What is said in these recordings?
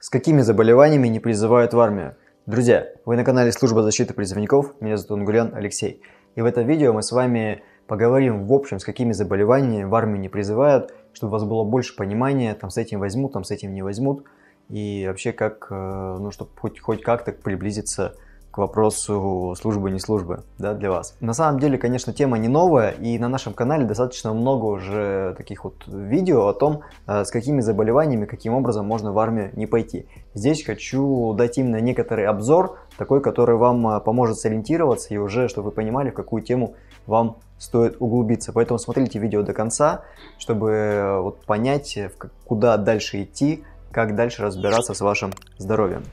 С какими заболеваниями не призывают в армию? Друзья, вы на канале Служба защиты призывников, меня зовут Унгулян Алексей. И в этом видео мы с вами поговорим в общем, с какими заболеваниями в армию не призывают, чтобы у вас было больше понимания, там с этим возьмут, там с этим не возьмут, и вообще как, э, ну, чтобы хоть, хоть как-то приблизиться к вопросу службы не службы да, для вас. На самом деле, конечно, тема не новая, и на нашем канале достаточно много уже таких вот видео о том, э, с какими заболеваниями, каким образом можно в армию не пойти. Здесь хочу дать именно некоторый обзор, такой, который вам э, поможет сориентироваться и уже, чтобы вы понимали, в какую тему вам стоит углубиться. Поэтому смотрите видео до конца, чтобы э, вот понять, куда дальше идти, как дальше разбираться с вашим здоровьем.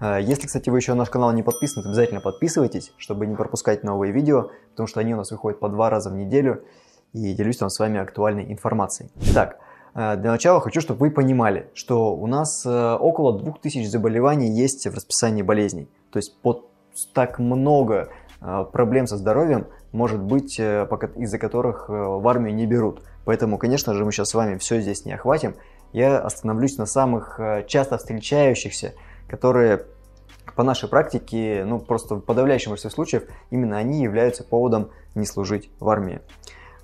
А, если, кстати, вы еще на наш канал не подписаны, то обязательно подписывайтесь, чтобы не пропускать новые видео, потому что они у нас выходят по два раза в неделю, и делюсь там с вами актуальной информацией. Итак, а, для начала хочу, чтобы вы понимали, что у нас э, около 2000 заболеваний есть в расписании болезней. То есть под так много а, проблем со здоровьем, может быть, э, из-за которых э, в армию не берут. Поэтому, конечно же, мы сейчас с вами все здесь не охватим. Я остановлюсь на самых часто встречающихся, которые по нашей практике, ну просто в подавляющем большинстве случаев, именно они являются поводом не служить в армии.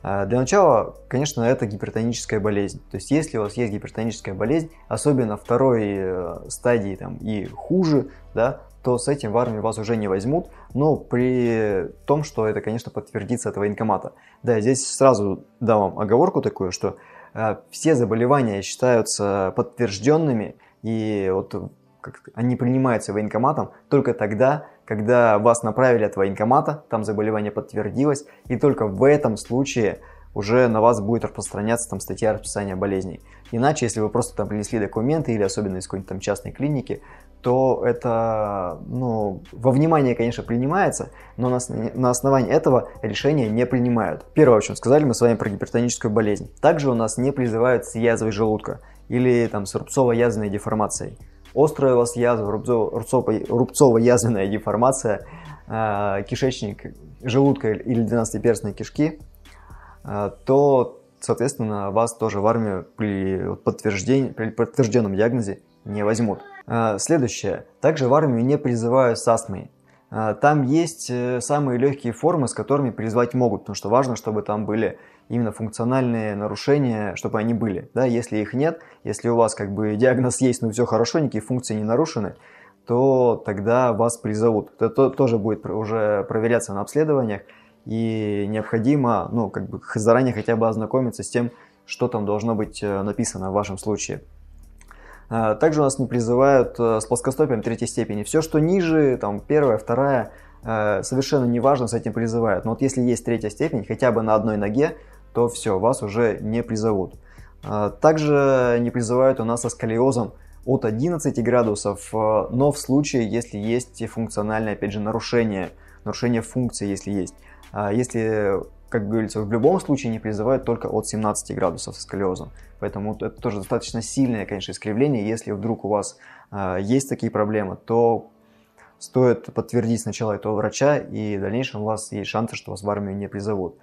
А, для начала, конечно, это гипертоническая болезнь. То есть, если у вас есть гипертоническая болезнь, особенно второй э, стадии там, и хуже, да, то с этим в армию вас уже не возьмут, но при том, что это, конечно, подтвердится от военкомата. Да, здесь сразу дам вам оговорку такую, что э, все заболевания считаются подтвержденными, и вот как, они принимаются военкоматом только тогда, когда вас направили от военкомата, там заболевание подтвердилось, и только в этом случае уже на вас будет распространяться там статья расписания болезней. Иначе, если вы просто там принесли документы или особенно из какой-нибудь там частной клиники, то это, ну, во внимание, конечно, принимается, но на, на основании этого решения не принимают. Первое, о чем сказали мы с вами про гипертоническую болезнь. Также у нас не призывают с язвой желудка или там с рубцово-язвенной деформацией острая у вас язва, рубцово-язвенная деформация, э, кишечник, желудка или 12-перстной кишки, э, то, соответственно, вас тоже в армию при, подтверждении, при подтвержденном диагнозе не возьмут. Э, следующее. Также в армию не призывают с астмой. Там есть самые легкие формы, с которыми призвать могут, потому что важно, чтобы там были именно функциональные нарушения, чтобы они были. Да, если их нет, если у вас как бы диагноз есть, но ну, все хорошо, никакие функции не нарушены, то тогда вас призовут. Это тоже будет уже проверяться на обследованиях, и необходимо, ну, как бы заранее хотя бы ознакомиться с тем, что там должно быть э, написано в вашем случае. А, также у нас не призывают э, с плоскостопием третьей степени. Все, что ниже, там первая, вторая, э, совершенно неважно, с этим призывают. Но вот если есть третья степень, хотя бы на одной ноге, то все, вас уже не призовут. А, также не призывают у нас со сколиозом от 11 градусов, а, но в случае, если есть функциональное, опять же, нарушение, нарушение функции, если есть. А, если, как говорится, в любом случае не призывают только от 17 градусов со сколиозом. Поэтому это тоже достаточно сильное, конечно, искривление. Если вдруг у вас есть такие проблемы, то стоит подтвердить сначала этого врача, и в дальнейшем у вас есть шансы, что вас в армию не призовут.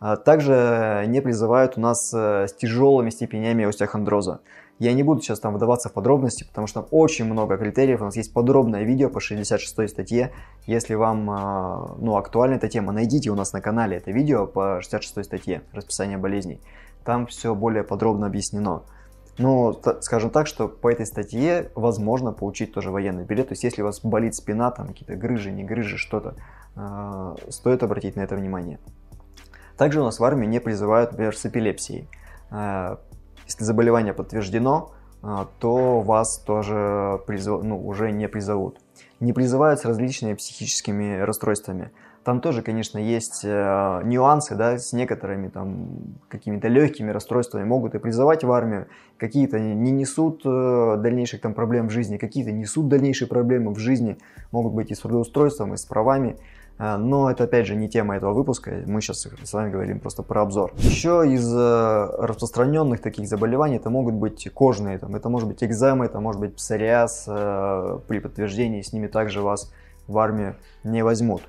А также не призывают у нас э, с тяжелыми степенями остеохондроза. Я не буду сейчас там вдаваться в подробности, потому что там очень много критериев. У нас есть подробное видео по 66 статье. Если вам э, ну, актуальна эта тема, найдите у нас на канале это видео по 66 статье «Расписание болезней». Там все более подробно объяснено. Но ну, скажем так, что по этой статье возможно получить тоже военный билет. То есть, если у вас болит спина, там какие-то грыжи, не грыжи, что-то, э, стоит обратить на это внимание. Также у нас в армии не призывают, например, с эпилепсией. Э, если заболевание подтверждено, э, то вас тоже призов... ну, уже не призовут. Не призывают с различными психическими расстройствами. Там тоже, конечно, есть э, нюансы, да, с некоторыми там какими-то легкими расстройствами могут и призывать в армию, какие-то не несут э, дальнейших там проблем в жизни, какие-то несут дальнейшие проблемы в жизни, могут быть и с трудоустройством, и с правами. А, но это, опять же, не тема этого выпуска. Мы сейчас с вами говорим просто про обзор. Еще из э, распространенных таких заболеваний это могут быть кожные. Там, это может быть экземы, это может быть псориаз. Э, при подтверждении с ними также вас в армию не возьмут.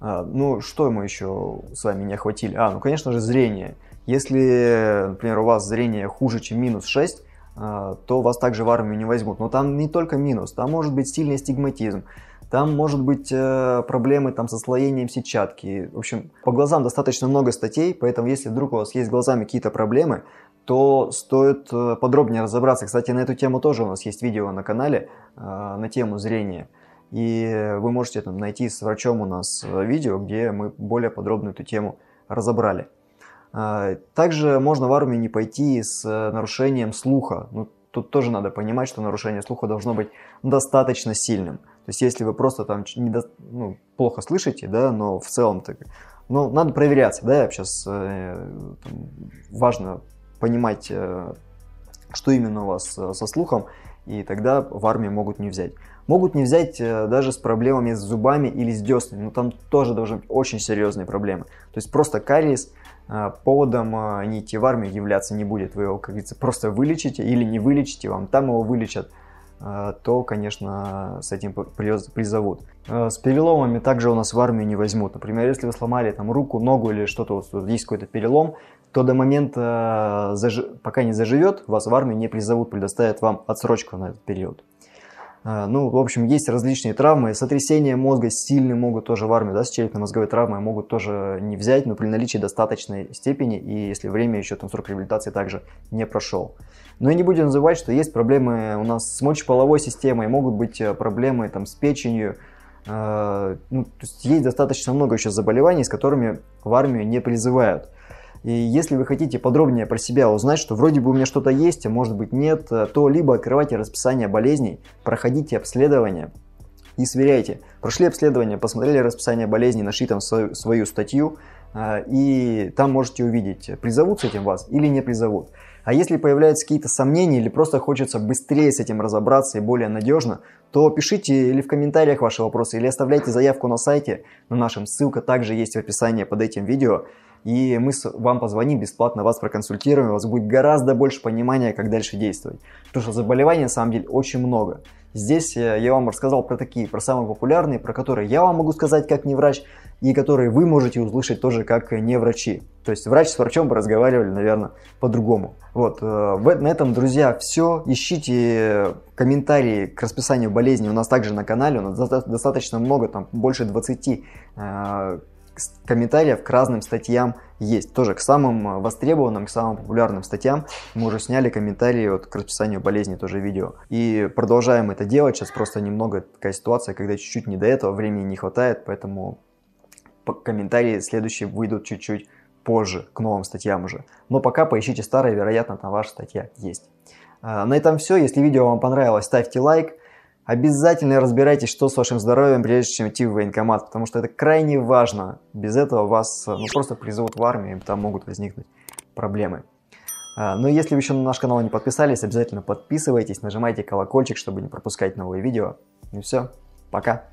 А, ну, что мы еще с вами не охватили? А, ну, конечно же, зрение. Если, например, у вас зрение хуже, чем минус 6, а, то вас также в армию не возьмут. Но там не только минус, там может быть сильный стигматизм, там может быть э, проблемы там, со слоением сетчатки. В общем, по глазам достаточно много статей, поэтому если вдруг у вас есть глазами какие-то проблемы, то стоит э, подробнее разобраться. Кстати, на эту тему тоже у нас есть видео на канале э, на тему зрения. И вы можете там, найти с врачом у нас видео, где мы более подробно эту тему разобрали. Также можно в армию не пойти с нарушением слуха. Ну, тут тоже надо понимать, что нарушение слуха должно быть достаточно сильным. То есть, если вы просто там недо... ну, плохо слышите, да, но в целом так, Ну, надо проверяться, да, сейчас э, там, важно понимать, э, что именно у вас э, со слухом, и тогда в армии могут не взять. Могут не взять э, даже с проблемами с зубами или с деснами, но там тоже должны быть очень серьезные проблемы. То есть просто кариес э, поводом э, не идти в армию являться не будет. Вы его, как говорится, просто вылечите или не вылечите, вам там его вылечат. Э, то, конечно, с этим призовут. Э, с переломами также у нас в армию не возьмут. Например, если вы сломали там руку, ногу или что-то, вот есть какой-то перелом, то до момента, э, пока не заживет, вас в армию не призовут, предоставят вам отсрочку на этот период. А, ну, в общем, есть различные травмы. сотрясения мозга сильные могут тоже в армию, да, с черепно-мозговой травмой могут тоже не взять, но при наличии достаточной степени и если время еще там срок реабилитации также не прошел. Но и не буду называть, что есть проблемы у нас с мочеполовой системой, могут быть э, проблемы там с печенью, а, ну, то есть, есть достаточно много еще заболеваний, с которыми в армию не призывают. И если вы хотите подробнее про себя узнать, что вроде бы у меня что-то есть, а может быть нет, то либо открывайте расписание болезней, проходите обследование и сверяйте. Прошли обследование, посмотрели расписание болезней, нашли там свою, свою статью, а, и там можете увидеть, призовут с этим вас или не призовут. А если появляются какие-то сомнения или просто хочется быстрее с этим разобраться и более надежно, то пишите или в комментариях ваши вопросы, или оставляйте заявку на сайте на нашем, ссылка также есть в описании под этим видео и мы вам позвоним бесплатно, вас проконсультируем, у вас будет гораздо больше понимания, как дальше действовать. Потому что заболеваний на самом деле очень много. Здесь э, я вам рассказал про такие, про самые популярные, про которые я вам могу сказать как не врач, и которые вы можете услышать тоже как не врачи. То есть врач с врачом бы разговаривали, наверное, по-другому. Вот, э, на этом, друзья, все. Ищите комментарии к расписанию болезни у нас также на канале. У нас достаточно много, там больше 20 комментариев к разным статьям есть. Тоже к самым э, востребованным, к самым популярным статьям мы уже сняли комментарии вот к расписанию болезни, тоже видео. И продолжаем это делать. Сейчас просто немного такая ситуация, когда чуть-чуть не до этого времени не хватает, поэтому комментарии следующие выйдут чуть-чуть позже, к новым статьям уже. Но пока поищите старые, вероятно, там ваша статья есть. Э, на этом все. Если видео вам понравилось, ставьте лайк. Обязательно разбирайтесь, что с вашим здоровьем, прежде чем идти в военкомат, потому что это крайне важно. Без этого вас ну, просто призовут в армию, и там могут возникнуть проблемы. А, но если вы еще на наш канал не подписались, обязательно подписывайтесь, нажимайте колокольчик, чтобы не пропускать новые видео. Ну и все, пока!